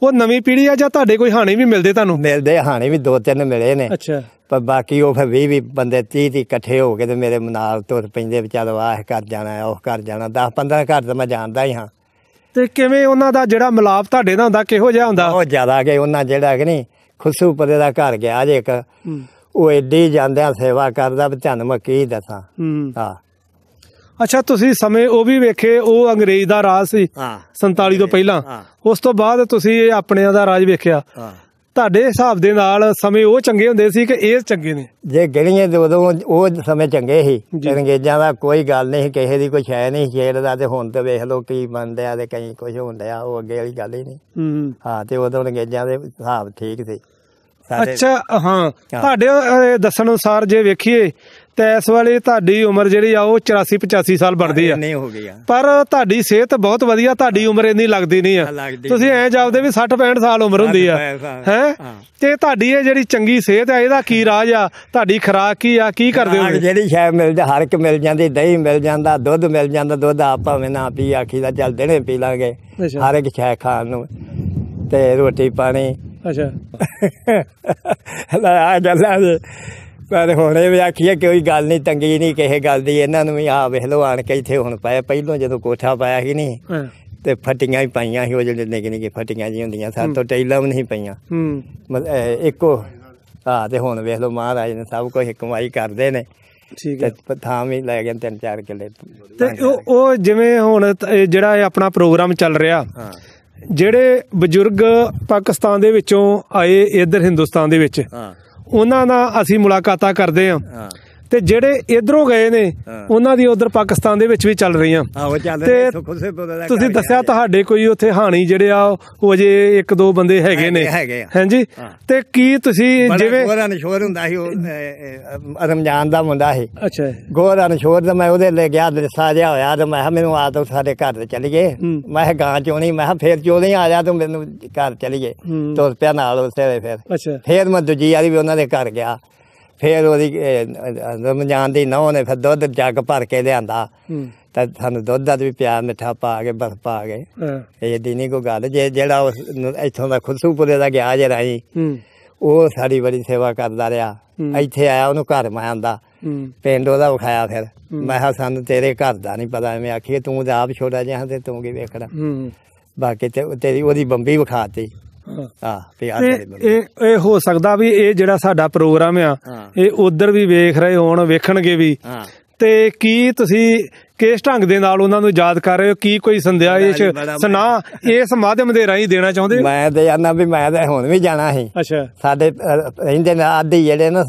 ਉਹ ਨਵੀਂ ਪੀੜ੍ਹੀ ਆ ਜਾਂ ਤੁਹਾਡੇ ਕੋਈ ਹਾਣੇ ਵੀ ਮਿਲਦੇ ਤੁਹਾਨੂੰ ਮਿਲਦੇ ਹਾਣੇ ਵੀ ਦੋ ਤਿੰਨ ਮਿਲੇ ਨੇ ਅੱਛਾ ਪਰ ਬਾਕੀ ਉਹ ਫਿਰ 20 20 ਬੰਦੇ 30 30 ਇਕੱਠੇ ਹੋ ਕੇ ਤੇ ਮੇਰੇ ਨਾਲ ਤੁਰ ਪੈਂਦੇ ਵਿਚਾਰ ਆਹ ਕਰ ਜਾਣਾ ਉਹ ਕਰ ਜਾਣਾ 10 15 ਘਰ ਤਾਂ ਮੈਂ ਜਾਣਦਾ ਹੀ ਹਾਂ ਤੇ ਕਿਵੇਂ ਉਹਨਾਂ ਦਾ ਜਿਹੜਾ ਮਿਲਾਪ ਤੁਹਾਡੇ ਨਾਲ ਹੁੰਦਾ ਕਿਹੋ ਜਿਹਾ ਹੁੰਦਾ ਉਹ ਜ਼ਿਆਦਾ ਕਿ ਉਹਨਾਂ ਜਿਹੜਾ ਕਿ ਨਹੀਂ ਖੁਸ਼ੂ ਪਰੇ ਦਾ ਘਰ ਗਿਆ ਜੇ ਇੱਕ ਉਹ ਐਡੀ ਜਾਂਦਿਆਂ ਸੇਵਾ ਕਰਦਾ ਵੀ ਤੁਹਾਨੂੰ ਮੈਂ ਕੀ ਦੱਸਾਂ ਹਾਂ ਅੱਛਾ ਤੁਸੀਂ ਸਮੇਂ ਉਹ ਵੀ ਵੇਖੇ ਉਹ ਅੰਗਰੇਜ਼ ਦਾ ਰਾਜ ਸੀ ਹਾਂ 47 ਤੋਂ ਪਹਿਲਾਂ ਉਸ ਤੋਂ ਬਾਅਦ ਤੁਸੀਂ ਇਹ ਆਪਣਿਆਂ ਦਾ ਰਾਜ ਵੇਖਿਆ ਤੁਹਾਡੇ ਹਿਸਾਬ ਦੇ ਨਾਲ ਸਮੇਂ ਉਹ ਚੰਗੇ ਹੁੰਦੇ ਸੀ ਕਿ ਇਹ ਚੰਗੇ ਨੇ ਜੇ ਗਿਣੀਏ ਤੇ ਉਦੋਂ ਉਹ ਸਮੇਂ ਚੰਗੇ ਸੀ ਅੰਗਰੇਜ਼ਾਂ ਦਾ ਕੋਈ ਗੱਲ ਨਹੀਂ ਕਿਸੇ ਦੀ ਕੋਈ ਹੈ ਨਹੀਂ ਸ਼ੇਰ ਦਾ ਤੇ ਹੁਣ ਤੇ ਵੇਖ ਲਓ ਕੀ ਬੰਦੇ ਆ ਤੇ ਕਈ ਕੁਝ ਹੁੰਦੇ ਆ ਉਹ ਅੱਗੇ ਵਾਲੀ ਗੱਲ ਹੀ ਨਹੀਂ ਹਾਂ ਤੇ ਉਦੋਂ ਅੰਗਰੇਜ਼ਾਂ ਦੇ ਹਿਸਾਬ ਠੀਕ ਸੀ ਅੱਛਾ ਹਾਂ ਤੁਹਾਡੇ ਦੱਸਣ ਅਨੁਸਾਰ ਜੇ ਵੇਖੀਏ ਤੇ ਇਸ ਵਾਲੇ ਤੁਹਾਡੀ ਉਮਰ ਜਿਹੜੀ ਆ ਉਹ 84 85 ਸਾਲ ਬਣਦੀ ਆ ਨਹੀਂ ਹੋ ਗਈ ਆ ਪਰ ਤੁਹਾਡੀ ਸਿਹਤ ਬਹੁਤ ਵਧੀਆ ਤੁਹਾਡੀ ਉਮਰ ਇੰਨੀ ਲੱਗਦੀ ਨਹੀਂ ਆ ਤੁਸੀਂ ਐਂ ਜਾਪਦੇ ਵੀ 60 65 ਸਾਲ ਉਮਰ ਹੁੰਦੀ ਆ ਹੈ ਤੇ ਤੁਹਾਡੀ ਇਹ ਜਿਹੜੀ ਚੰਗੀ ਸਿਹਤ ਆ ਇਹਦਾ ਕੀ ਰਾਜ ਆ ਤੁਹਾਡੀ ਖੁਰਾਕ ਕੀ ਆ ਕੀ ਕਰਦੇ ਹੋ ਜਿਹੜੀ ਸ਼ੈ ਮਿਲ ਜਾ ਹਰ ਇੱਕ ਮਿਲ ਜਾਂਦੀ ਦਹੀਂ ਮਿਲ ਜਾਂਦਾ ਦੁੱਧ ਮਿਲ ਜਾਂਦਾ ਦੁੱਧ ਆਪਾਂ ਭਾਵੇਂ ਨਾ ਪੀ ਆਖੀ ਦਾ ਚੱਲ ਦੇਣੇ ਪੀ ਲਾਂਗੇ ਹਰ ਇੱਕ ਸ਼ੈ ਖਾਣ ਨੂੰ ਤੇ ਰੋਟੀ ਪਾਣੀ ਅੱਛਾ ਲੈ ਆ ਗੱਲਾਂ ਦੇ ਪਰ ਹੁਣੇ ਵੀ ਆਖੀਏ ਕੋਈ ਗੱਲ ਨਹੀਂ ਤੰਗੀ ਨਹੀਂ ਕਿਸੇ ਗੱਲ ਦੀ ਇਹਨਾਂ ਨੂੰ ਵੀ ਆ ਵੇਖ ਲੋ ਆਣ ਕੇ ਇੱਥੇ ਹੁਣ ਪਾਇਆ ਪਹਿਲੋਂ ਜਦੋਂ ਕੋਠਾ ਪਾਇਆ ਸੀ ਨਹੀਂ ਤੇ ਫਟੀਆਂ ਹੀ ਪਾਈਆਂ ਸੀ ਉਹ ਜਿਹੜੇ ਨਿੱਕੇ ਨਿੱਕੇ ਫਟੀਆਂ ਜੀ ਹੁੰਦੀਆਂ ਸਾਡੇ ਤੋਂ ਟੈਲਾਂ ਵੀ ਨਹੀਂ ਪਈਆਂ ਹੂੰ ਇੱਕੋ ਆ ਤੇ ਹੁਣ ਵੇਖ ਲੋ ਮਹਾਰਾਜ ਨੇ ਸਭ ਕੁਝ ਕਮਾਈ ਕਰਦੇ ਨੇ ਠੀਕ ਹੈ ਥਾਂ ਵੀ ਲੈ ਗਏ ਤਿੰਨ ਚਾਰ ਕਿਲੇ ਤੇ ਉਹ ਜਿਵੇਂ ਹੁਣ ਜਿਹੜਾ ਆਪਣਾ ਪ੍ਰੋਗਰਾਮ ਚੱਲ ਰਿਹਾ ਹਾਂ ਜਿਹੜੇ ਬਜ਼ੁਰਗ ਪਾਕਿਸਤਾਨ ਦੇ ਵਿੱਚੋਂ ਆਏ ਇੱਧਰ ਹਿੰਦੁਸਤਾਨ ਦੇ ਵਿੱਚ ਹਾਂ ਉਹਨਾਂ ਨਾਲ ਅਸੀਂ ਮੁਲਾਕਾਤਾਂ ਕਰਦੇ ਹਾਂ ਤੇ ਜਿਹੜੇ ਇਧਰੋਂ ਗਏ ਨੇ ਉਹਨਾਂ ਦੀ ਉਧਰ ਪਾਕਿਸਤਾਨ ਦੇ ਵਿੱਚ ਵੀ ਚੱਲ ਰਹੀਆਂ ਤੇ ਤੁਸੀਂ ਦੱਸਿਆ ਤੁਹਾਡੇ ਕੋਈ ਉੱਥੇ ਹਾਣੀ ਜਿਹੜੇ ਆ ਉਹ ਅਜੇ ਇੱਕ ਦੋ ਬੰਦੇ ਹੈਗੇ ਨੇ ਹਾਂਜੀ ਤੇ ਕੀ ਤੁਸੀਂ ਜਿਵੇਂ ਗੋਰਾ ਨਸ਼ੋਰ ਹੁੰਦਾ ਸੀ ਉਹ ਰਮਜਾਨ ਦਾ ਮੁੰਡਾ ਸੀ ਅੱਛਾ ਗੋਰਾ ਨਸ਼ੋਰ ਦਾ ਮੈਂ ਉਹਦੇ ਲੈ ਗਿਆ ਦਰਸਾ ਜਿਆ ਹੋਇਆ ਤੇ ਮੈਂ ਮੈਨੂੰ ਆ ਤੋ ਸਾਡੇ ਘਰ ਤੇ ਗਏ ਮੈਂ ਗਾਂ ਨਹੀਂ ਮੈਂ ਫੇਰ ਚੋਣੀ ਆ ਜਾ ਤੂੰ ਮੈਨੂੰ ਘਰ ਗਏ ਤੁਰ ਪਿਆ ਨਾਲ ਉਸੇ ਵੇ ਫੇਰ ਫੇਰ ਮੈਂ ਦੂਜੀ ਵਾਰੀ ਵੀ ਉਹਨਾਂ ਦੇ ਘਰ ਗਿਆ ਫਿਰ ਉਹਦੀ ਰਮਜਾਨ ਦੀ ਨੌਂ ਨੇ ਫਿਰ ਦੁੱਧ ਜੱਗ ਭਰ ਕੇ ਲਿਆਂਦਾ ਤਾਂ ਸਾਨੂੰ ਦੁੱਧ ਦਾ ਵੀ ਪਿਆ ਮਿੱਠਾ ਪਾ ਕੇ ਬਰਫ ਪਾ ਕੇ ਇਹ ਦਿਨੀ ਨਹੀਂ ਗੱਲ ਜੇ ਜਿਹੜਾ ਇੱਥੋਂ ਦਾ ਖੁਦਸੂਪੁਰੇ ਦਾ ਗਿਆ ਜੇ ਰਾਈ ਉਹ ਸਾਡੀ ਬੜੀ ਸੇਵਾ ਕਰਦਾ ਰਿਹਾ ਇੱਥੇ ਆਇਆ ਉਹਨੂੰ ਘਰ ਆਂਦਾ ਪਿੰਡ ਉਹਦਾ ਵਿਖਾਇਆ ਫਿਰ ਮੈਂ ਕਿਹਾ ਸਾਨੂੰ ਤੇਰੇ ਘਰ ਦਾ ਨਹੀਂ ਪਤਾ ਐਵੇਂ ਆਖੀ ਤੂੰ ਤਾਂ ਆਪ ਛੋੜਾ ਜਿਹਾ ਤੇ ਤੂੰ ਕੀ ਵੇਖਣਾ ਬਾਕੀ ਤੇ ਤੇਰੀ ਉਹਦੀ ਬੰਬੀ ਵਿਖਾਤੀ ਹਾਂ ਆ ਇਹ ਇਹ ਹੋ ਸਕਦਾ ਵੀ ਇਹ ਜਿਹੜਾ ਸਾਡਾ ਪ੍ਰੋਗਰਾਮ ਆ ਇਹ ਉਧਰ ਵੀ ਵੇਖ ਰਹੇ ਹੋਣ ਵੇਖਣਗੇ ਵੀ ਤੇ ਕੀ ਤੁਸੀਂ ਕਿਸ ਢੰਗ ਦੇ ਨਾਲ ਉਹਨਾਂ ਨੂੰ ਯਾਦ ਕਰ ਰਹੇ ਹੋ ਕੀ ਕੋਈ ਸੰਦੇਸ਼ ਸੁਨਾ ਇਸ ਮਾਧਿਅਮ ਦੇ ਰਾਹੀਂ ਦੇਣਾ ਚਾਹੁੰਦੇ ਮੈਂ ਤੇ ਜਾਨਾ ਵੀ ਮੈਂ ਤੇ ਹੁਣ ਵੀ ਜਾਣਾ ਸੀ ਅੱਛਾ ਸਾਡੇ ਰਹਿੰਦੇ ਨੇ ਆਦੀ ਜਿਹੜੇ ਨਾ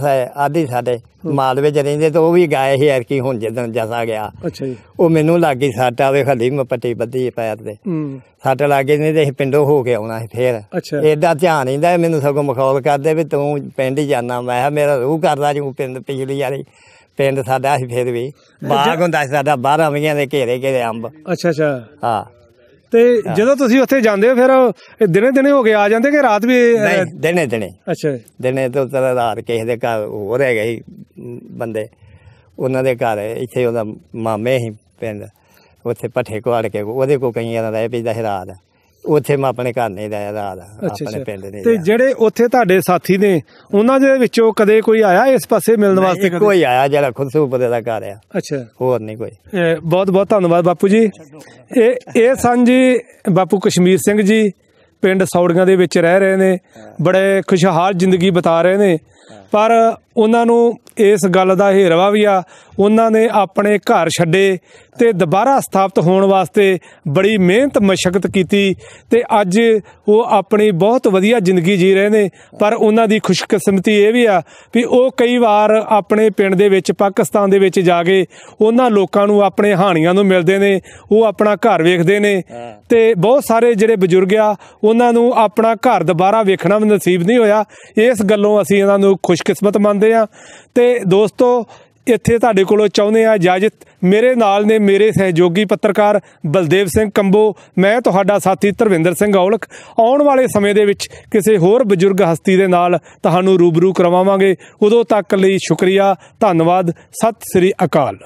ਆਦੀ ਸਾਡੇ ਮਾਲਵੇ ਵਿੱਚ ਰਹਿੰਦੇ ਤੇ ਉਹ ਵੀ ਗਾਏ ਸੀ ਕਿ ਹੁਣ ਜਦੋਂ ਜਸਾ ਗਿਆ ਅੱਛਾ ਜੀ ਉਹ ਮੈਨੂੰ ਲੱਗੀ ਸੱਟ ਆਵੇ ਹਲੀ ਮੈਂ ਪੱਟੀ ਬੱਧੀ ਪੈਰ ਤੇ ਸੱਟ ਲੱਗੇ ਨਹੀਂ ਤੇ ਅਸੀਂ ਪਿੰਡੋਂ ਹੋ ਕੇ ਆਉਣਾ ਸੀ ਫੇਰ ਐਡਾ ਧਿਆਨ ਨਹੀਂਦਾ ਮੈਨੂੰ ਮੈਨੂੰ ਸਗੋਂ ਮਖੌਲ ਕਰਦੇ ਵੀ ਤੂੰ ਪਿੰਡ ਜਾਣਾ ਮੈਂ ਮੇਰਾ ਰੂਹ ਕਰਦਾ ਜੂ ਪਿੰਡ ਪਿਛਲੀ ਵਾਲੀ ਪਿੰਡ ਸਾਡਾ ਸੀ ਫਿਰ ਵੀ ਬਾਗ ਹੁੰਦਾ ਸੀ ਸਾਡਾ 12 ਵਈਆਂ ਦੇ ਘੇਰੇ ਘੇਰੇ ਅੰਬ ਅੱਛਾ ਅੱਛਾ ਹਾਂ ਤੇ ਜਦੋਂ ਤੁਸੀਂ ਉੱਥੇ ਜਾਂਦੇ ਹੋ ਫਿਰ ਦਿਨੇ ਦਿਨੇ ਹੋ ਕੇ ਆ ਜਾਂਦੇ ਕਿ ਰਾਤ ਵੀ ਨਹੀਂ ਦਿਨੇ ਦਿਨੇ ਅੱਛਾ ਦਿਨੇ ਤੋਂ ਤਰ੍ਹਾਂ ਰਾਤ ਕਿਸੇ ਦੇ ਘਰ ਹੋ ਹੈਗੇ ਸੀ ਬੰਦੇ ਉਹਨਾਂ ਦੇ ਘਰ ਇੱਥੇ ਉਹਦਾ ਮਾਮੇ ਹੀ ਪਿੰਡ ਉੱਥੇ ਪੱਠੇ ਕੋੜ ਕੇ ਉਹਦੇ ਕੋ ਕਈਆਂ ਦਾ ਰਹਿ ਪੈਂਦਾ ਸੀ ਰਾਤ ਉੱਥੇ ਮੈਂ ਆਪਣੇ ਘਰ ਨਹੀਂ ਰਹਿ ਰਾਤ ਆਪਣੇ ਪਿੰਡ ਨਹੀਂ ਤੇ ਜਿਹੜੇ ਉੱਥੇ ਤੁਹਾਡੇ ਸਾਥੀ ਨੇ ਉਹਨਾਂ ਦੇ ਵਿੱਚੋਂ ਕਦੇ ਕੋਈ ਆਇਆ ਇਸ ਪਾਸੇ ਮਿਲਣ ਵਾਸਤੇ ਕੋਈ ਆਇਆ ਜਿਹੜਾ ਖੁਦ ਸੁਪਦੇ ਦਾ ਘਰ ਆ ਅੱਛਾ ਹੋਰ ਨਹੀਂ ਕੋਈ ਬਹੁਤ ਬਹੁਤ ਧੰਨਵਾਦ ਬਾਪੂ ਜੀ ਇਹ ਇਹ ਸੰਜੀ ਜੀ ਬਾਪੂ ਕਸ਼ਮੀਰ ਸਿੰਘ ਜੀ ਪਿੰਡ ਸੌੜੀਆਂ ਦੇ ਵਿੱਚ ਰਹਿ ਰਹੇ ਨੇ ਬੜੇ ਖੁਸ਼ਹਾਲ ਜ਼ਿੰਦਗੀ ਬਤਾ ਰਹੇ ਨੇ ਪਰ ਉਹਨਾਂ ਨੂੰ ਇਸ ਗੱਲ ਦਾ ਹੇਰਵਾ ਵੀ ਆ ਉਹਨਾਂ ਨੇ ਆਪਣੇ ਘਰ ਛੱਡੇ ਤੇ ਦੁਬਾਰਾ ਸਥਾਪਿਤ ਹੋਣ ਵਾਸਤੇ ਬੜੀ ਮਿਹਨਤ ਮਸ਼ਕਤ ਕੀਤੀ ਤੇ ਅੱਜ ਉਹ ਆਪਣੀ ਬਹੁਤ ਵਧੀਆ ਜ਼ਿੰਦਗੀ ਜੀ ਰਹੇ ਨੇ ਪਰ ਉਹਨਾਂ ਦੀ ਖੁਸ਼ਕਿਸਮਤੀ ਇਹ ਵੀ ਆ ਵੀ ਉਹ ਕਈ ਵਾਰ ਆਪਣੇ ਪਿੰਡ ਦੇ ਵਿੱਚ ਪਾਕਿਸਤਾਨ ਦੇ ਵਿੱਚ ਜਾ ਕੇ ਉਹਨਾਂ ਲੋਕਾਂ ਨੂੰ ਆਪਣੇ ਹਾਣੀਆਂ ਨੂੰ ਮਿਲਦੇ ਨੇ ਉਹ ਆਪਣਾ ਘਰ ਵੇਖਦੇ ਨੇ ਤੇ ਬਹੁਤ ਸਾਰੇ ਜਿਹੜੇ ਬਜ਼ੁਰਗ ਆ ਉਹਨਾਂ ਨੂੰ ਆਪਣਾ ਘਰ ਦੁਬਾਰਾ ਵੇਖਣਾ ਨਸੀਬ ਨਹੀਂ ਹੋਇਆ ਇਸ ਗੱਲੋਂ ਅਸੀਂ ਇਹਨਾਂ ਨੂੰ ਖੁਸ਼ਕਿਸਮਤ ਮੰਨਦੇ ਆ ਤੇ ਦੋਸਤੋ ਇੱਥੇ ਤੁਹਾਡੇ ਕੋਲੋਂ ਚਾਹੁੰਦੇ ਆ ਇਜਾਜ਼ਤ ਮੇਰੇ ਨਾਲ ਨੇ ਮੇਰੇ ਸਹਿਯੋਗੀ ਪੱਤਰਕਾਰ ਬਲਦੇਵ ਸਿੰਘ ਕੰਬੋ ਮੈਂ ਤੁਹਾਡਾ ਸਾਥੀ ਧਰਵਿੰਦਰ ਸਿੰਘ ਔਲਖ ਆਉਣ ਵਾਲੇ ਸਮੇਂ ਦੇ ਵਿੱਚ ਕਿਸੇ ਹੋਰ ਬਜ਼ੁਰਗ ਹਸਤੀ ਦੇ ਨਾਲ ਤੁਹਾਨੂੰ ਰੂਬਰੂ ਕਰਵਾਵਾਂਗੇ ਉਦੋਂ ਤੱਕ ਲਈ ਸ਼ੁਕਰੀਆ ਧੰਨਵਾਦ ਸਤਿ ਸ੍ਰੀ ਅਕਾਲ